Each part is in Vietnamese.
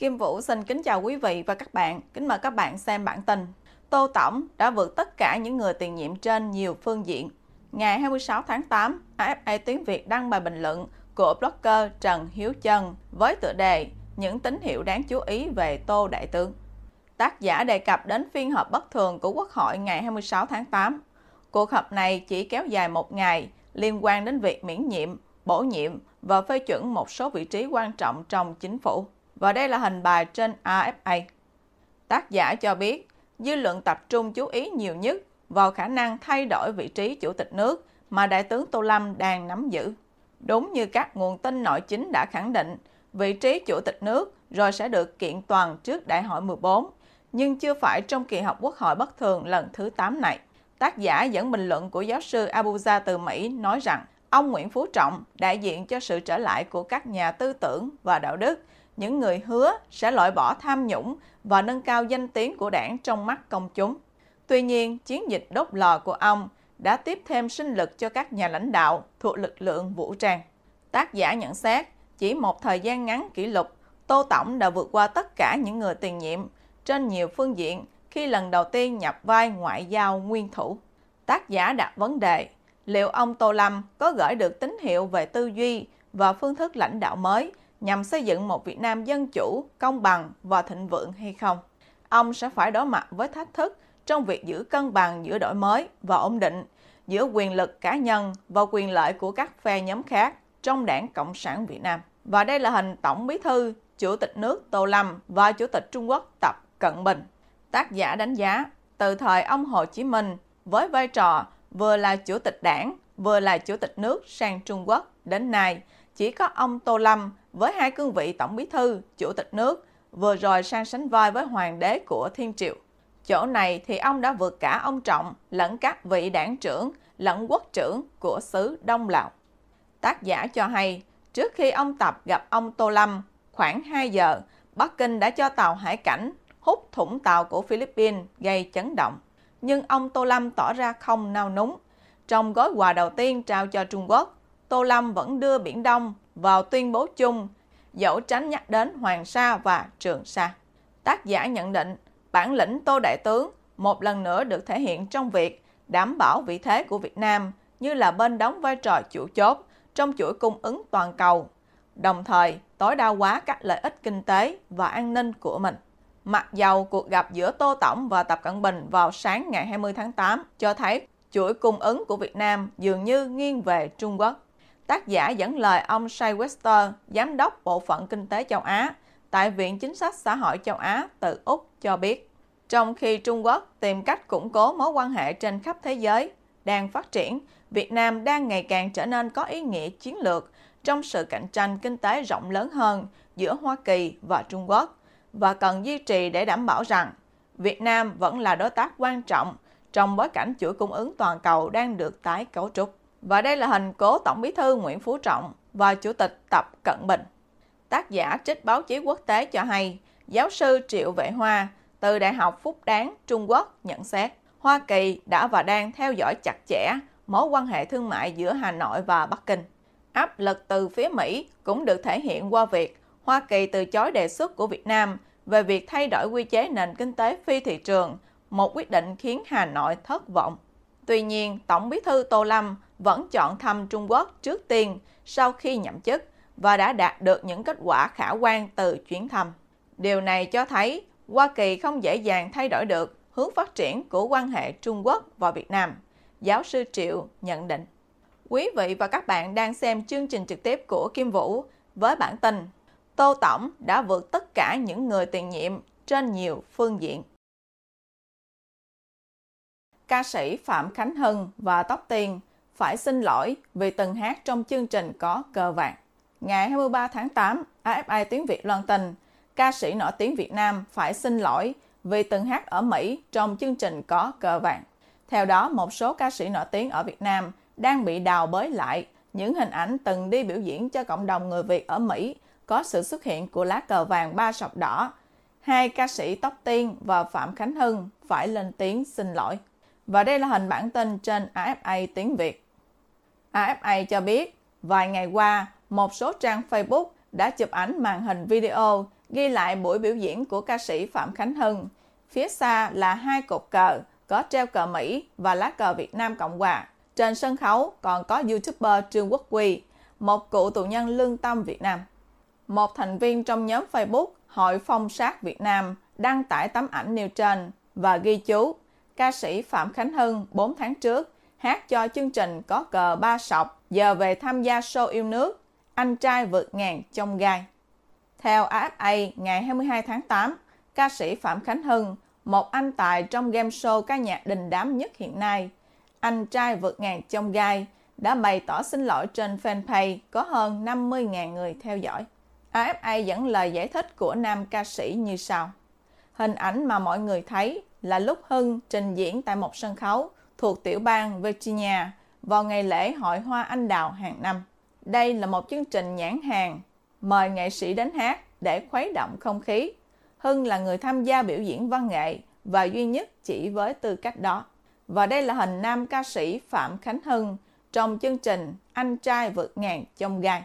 Kim Vũ xin kính chào quý vị và các bạn. Kính mời các bạn xem bản tin. Tô Tổng đã vượt tất cả những người tiền nhiệm trên nhiều phương diện. Ngày 26 tháng 8, AFA Tiếng Việt đăng bài bình luận của blogger Trần Hiếu Trân với tựa đề Những tín hiệu đáng chú ý về Tô Đại Tướng. Tác giả đề cập đến phiên họp bất thường của Quốc hội ngày 26 tháng 8. Cuộc họp này chỉ kéo dài một ngày liên quan đến việc miễn nhiệm, bổ nhiệm và phê chuẩn một số vị trí quan trọng trong chính phủ. Và đây là hình bài trên rfa Tác giả cho biết, dư luận tập trung chú ý nhiều nhất vào khả năng thay đổi vị trí chủ tịch nước mà Đại tướng Tô Lâm đang nắm giữ. Đúng như các nguồn tin nội chính đã khẳng định, vị trí chủ tịch nước rồi sẽ được kiện toàn trước đại hội 14, nhưng chưa phải trong kỳ họp quốc hội bất thường lần thứ 8 này. Tác giả dẫn bình luận của giáo sư Abuja từ Mỹ nói rằng ông Nguyễn Phú Trọng đại diện cho sự trở lại của các nhà tư tưởng và đạo đức những người hứa sẽ loại bỏ tham nhũng và nâng cao danh tiếng của đảng trong mắt công chúng. Tuy nhiên, chiến dịch đốt lò của ông đã tiếp thêm sinh lực cho các nhà lãnh đạo thuộc lực lượng vũ trang. Tác giả nhận xét, chỉ một thời gian ngắn kỷ lục, Tô Tổng đã vượt qua tất cả những người tiền nhiệm trên nhiều phương diện khi lần đầu tiên nhập vai ngoại giao nguyên thủ. Tác giả đặt vấn đề, liệu ông Tô Lâm có gửi được tín hiệu về tư duy và phương thức lãnh đạo mới nhằm xây dựng một Việt Nam dân chủ, công bằng và thịnh vượng hay không. Ông sẽ phải đối mặt với thách thức trong việc giữ cân bằng giữa đổi mới và ổn định, giữa quyền lực cá nhân và quyền lợi của các phe nhóm khác trong đảng Cộng sản Việt Nam. Và đây là hình Tổng Bí thư, Chủ tịch nước Tô Lâm và Chủ tịch Trung Quốc Tập Cận Bình. Tác giả đánh giá, từ thời ông Hồ Chí Minh, với vai trò vừa là Chủ tịch đảng, vừa là Chủ tịch nước sang Trung Quốc đến nay – chỉ có ông Tô Lâm với hai cương vị Tổng Bí Thư, Chủ tịch nước vừa rồi sang sánh vai với Hoàng đế của Thiên Triệu. Chỗ này thì ông đã vượt cả ông Trọng lẫn các vị đảng trưởng lẫn quốc trưởng của xứ Đông Lào. Tác giả cho hay, trước khi ông Tập gặp ông Tô Lâm, khoảng 2 giờ, Bắc Kinh đã cho tàu hải cảnh hút thủng tàu của Philippines gây chấn động. Nhưng ông Tô Lâm tỏ ra không nao núng. Trong gói quà đầu tiên trao cho Trung Quốc, Tô Lâm vẫn đưa Biển Đông vào tuyên bố chung, dẫu tránh nhắc đến Hoàng Sa và Trường Sa. Tác giả nhận định, bản lĩnh Tô Đại Tướng một lần nữa được thể hiện trong việc đảm bảo vị thế của Việt Nam như là bên đóng vai trò chủ chốt trong chuỗi cung ứng toàn cầu, đồng thời tối đa hóa các lợi ích kinh tế và an ninh của mình. Mặc dầu cuộc gặp giữa Tô Tổng và Tập Cận Bình vào sáng ngày 20 tháng 8 cho thấy chuỗi cung ứng của Việt Nam dường như nghiêng về Trung Quốc tác giả dẫn lời ông Shai Wester, Giám đốc Bộ phận Kinh tế châu Á tại Viện Chính sách Xã hội châu Á từ Úc cho biết, trong khi Trung Quốc tìm cách củng cố mối quan hệ trên khắp thế giới, đang phát triển, Việt Nam đang ngày càng trở nên có ý nghĩa chiến lược trong sự cạnh tranh kinh tế rộng lớn hơn giữa Hoa Kỳ và Trung Quốc và cần duy trì để đảm bảo rằng Việt Nam vẫn là đối tác quan trọng trong bối cảnh chuỗi cung ứng toàn cầu đang được tái cấu trúc. Và đây là hình cố Tổng bí thư Nguyễn Phú Trọng và Chủ tịch Tập Cận Bình. Tác giả trích báo chí quốc tế cho hay, giáo sư Triệu Vệ Hoa từ Đại học Phúc Đáng Trung Quốc nhận xét, Hoa Kỳ đã và đang theo dõi chặt chẽ mối quan hệ thương mại giữa Hà Nội và Bắc Kinh. Áp lực từ phía Mỹ cũng được thể hiện qua việc Hoa Kỳ từ chối đề xuất của Việt Nam về việc thay đổi quy chế nền kinh tế phi thị trường, một quyết định khiến Hà Nội thất vọng. Tuy nhiên, Tổng bí thư Tô Lâm vẫn chọn thăm Trung Quốc trước tiên sau khi nhậm chức và đã đạt được những kết quả khả quan từ chuyến thăm. Điều này cho thấy Hoa Kỳ không dễ dàng thay đổi được hướng phát triển của quan hệ Trung Quốc và Việt Nam. Giáo sư Triệu nhận định. Quý vị và các bạn đang xem chương trình trực tiếp của Kim Vũ với bản tin Tô Tổng đã vượt tất cả những người tiền nhiệm trên nhiều phương diện. Ca sĩ Phạm Khánh Hưng và Tóc Tiên phải xin lỗi vì từng hát trong chương trình có cờ vàng. Ngày 23 tháng 8, AFI tiếng Việt loan tin, ca sĩ nổi tiếng Việt Nam phải xin lỗi vì từng hát ở Mỹ trong chương trình có cờ vàng. Theo đó, một số ca sĩ nổi tiếng ở Việt Nam đang bị đào bới lại những hình ảnh từng đi biểu diễn cho cộng đồng người Việt ở Mỹ có sự xuất hiện của lá cờ vàng ba sọc đỏ. Hai ca sĩ Tóc Tiên và Phạm Khánh Hưng phải lên tiếng xin lỗi. Và đây là hình bản tin trên AFA tiếng Việt. AFA cho biết, vài ngày qua, một số trang Facebook đã chụp ảnh màn hình video ghi lại buổi biểu diễn của ca sĩ Phạm Khánh Hưng. Phía xa là hai cột cờ có treo cờ Mỹ và lá cờ Việt Nam Cộng Hòa. Trên sân khấu còn có YouTuber Trương Quốc Quy, một cựu tù nhân lương tâm Việt Nam. Một thành viên trong nhóm Facebook Hội Phong sát Việt Nam đăng tải tấm ảnh nêu trên và ghi chú ca sĩ Phạm Khánh Hưng 4 tháng trước hát cho chương trình có cờ ba sọc, giờ về tham gia show yêu nước, anh trai vượt ngàn trong gai. Theo AFA, ngày 22 tháng 8, ca sĩ Phạm Khánh Hưng, một anh tài trong game show ca nhạc đình đám nhất hiện nay, anh trai vượt ngàn trong gai, đã bày tỏ xin lỗi trên fanpage có hơn 50.000 người theo dõi. AFA dẫn lời giải thích của nam ca sĩ như sau. Hình ảnh mà mọi người thấy là lúc Hưng trình diễn tại một sân khấu thuộc tiểu bang Virginia vào ngày lễ Hội Hoa Anh Đào hàng năm. Đây là một chương trình nhãn hàng, mời nghệ sĩ đến hát để khuấy động không khí. Hưng là người tham gia biểu diễn văn nghệ và duy nhất chỉ với tư cách đó. Và đây là hình nam ca sĩ Phạm Khánh Hưng trong chương trình Anh trai vượt ngàn chông gai.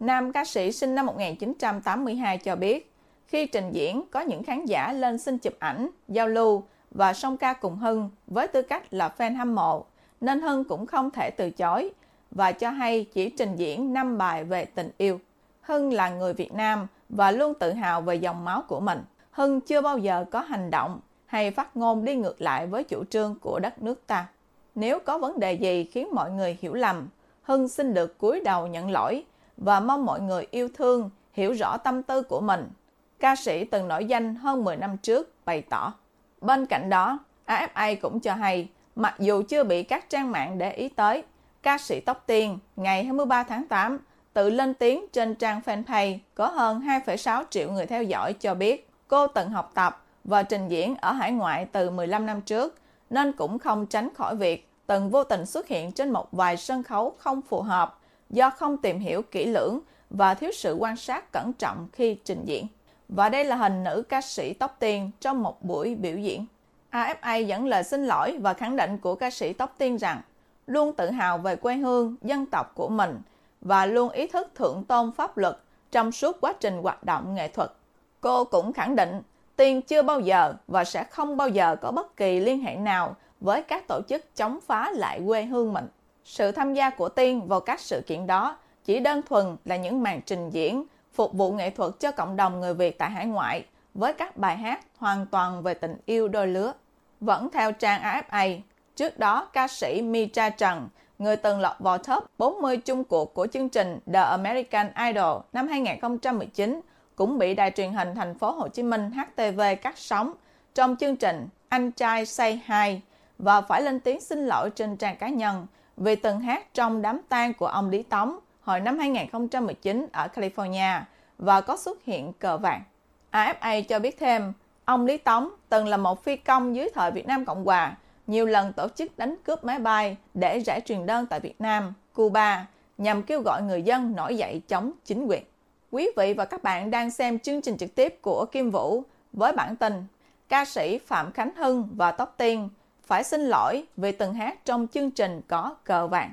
Nam ca sĩ sinh năm 1982 cho biết, khi trình diễn có những khán giả lên xin chụp ảnh, giao lưu và song ca cùng Hưng với tư cách là fan hâm mộ, nên Hưng cũng không thể từ chối và cho hay chỉ trình diễn 5 bài về tình yêu. Hưng là người Việt Nam và luôn tự hào về dòng máu của mình. Hưng chưa bao giờ có hành động hay phát ngôn đi ngược lại với chủ trương của đất nước ta. Nếu có vấn đề gì khiến mọi người hiểu lầm, Hưng xin được cúi đầu nhận lỗi và mong mọi người yêu thương, hiểu rõ tâm tư của mình. Ca sĩ từng nổi danh hơn 10 năm trước bày tỏ Bên cạnh đó, AFA cũng cho hay, mặc dù chưa bị các trang mạng để ý tới, ca sĩ Tóc Tiên ngày 23 tháng 8 tự lên tiếng trên trang fanpage có hơn 2,6 triệu người theo dõi cho biết cô từng học tập và trình diễn ở hải ngoại từ 15 năm trước nên cũng không tránh khỏi việc từng vô tình xuất hiện trên một vài sân khấu không phù hợp do không tìm hiểu kỹ lưỡng và thiếu sự quan sát cẩn trọng khi trình diễn. Và đây là hình nữ ca sĩ tóc tiên trong một buổi biểu diễn. AFA dẫn lời xin lỗi và khẳng định của ca sĩ tóc tiên rằng luôn tự hào về quê hương, dân tộc của mình và luôn ý thức thượng tôn pháp luật trong suốt quá trình hoạt động nghệ thuật. Cô cũng khẳng định Tiên chưa bao giờ và sẽ không bao giờ có bất kỳ liên hệ nào với các tổ chức chống phá lại quê hương mình. Sự tham gia của Tiên vào các sự kiện đó chỉ đơn thuần là những màn trình diễn phục vụ nghệ thuật cho cộng đồng người Việt tại hải ngoại với các bài hát hoàn toàn về tình yêu đôi lứa. Vẫn theo trang AFA, trước đó ca sĩ Mitra Trần, người từng lọt vào top 40 chung cuộc của chương trình The American Idol năm 2019, cũng bị đài truyền hình thành phố Hồ Chí Minh HTV cắt sóng trong chương trình Anh trai say hi và phải lên tiếng xin lỗi trên trang cá nhân vì từng hát trong đám tang của ông Lý Tống hồi năm 2019 ở California và có xuất hiện cờ vàng. AFA cho biết thêm, ông Lý Tống từng là một phi công dưới thời Việt Nam Cộng Hòa, nhiều lần tổ chức đánh cướp máy bay để rải truyền đơn tại Việt Nam, Cuba nhằm kêu gọi người dân nổi dậy chống chính quyền. Quý vị và các bạn đang xem chương trình trực tiếp của Kim Vũ với bản tin ca sĩ Phạm Khánh Hưng và Tóc Tiên phải xin lỗi vì từng hát trong chương trình có cờ vàng.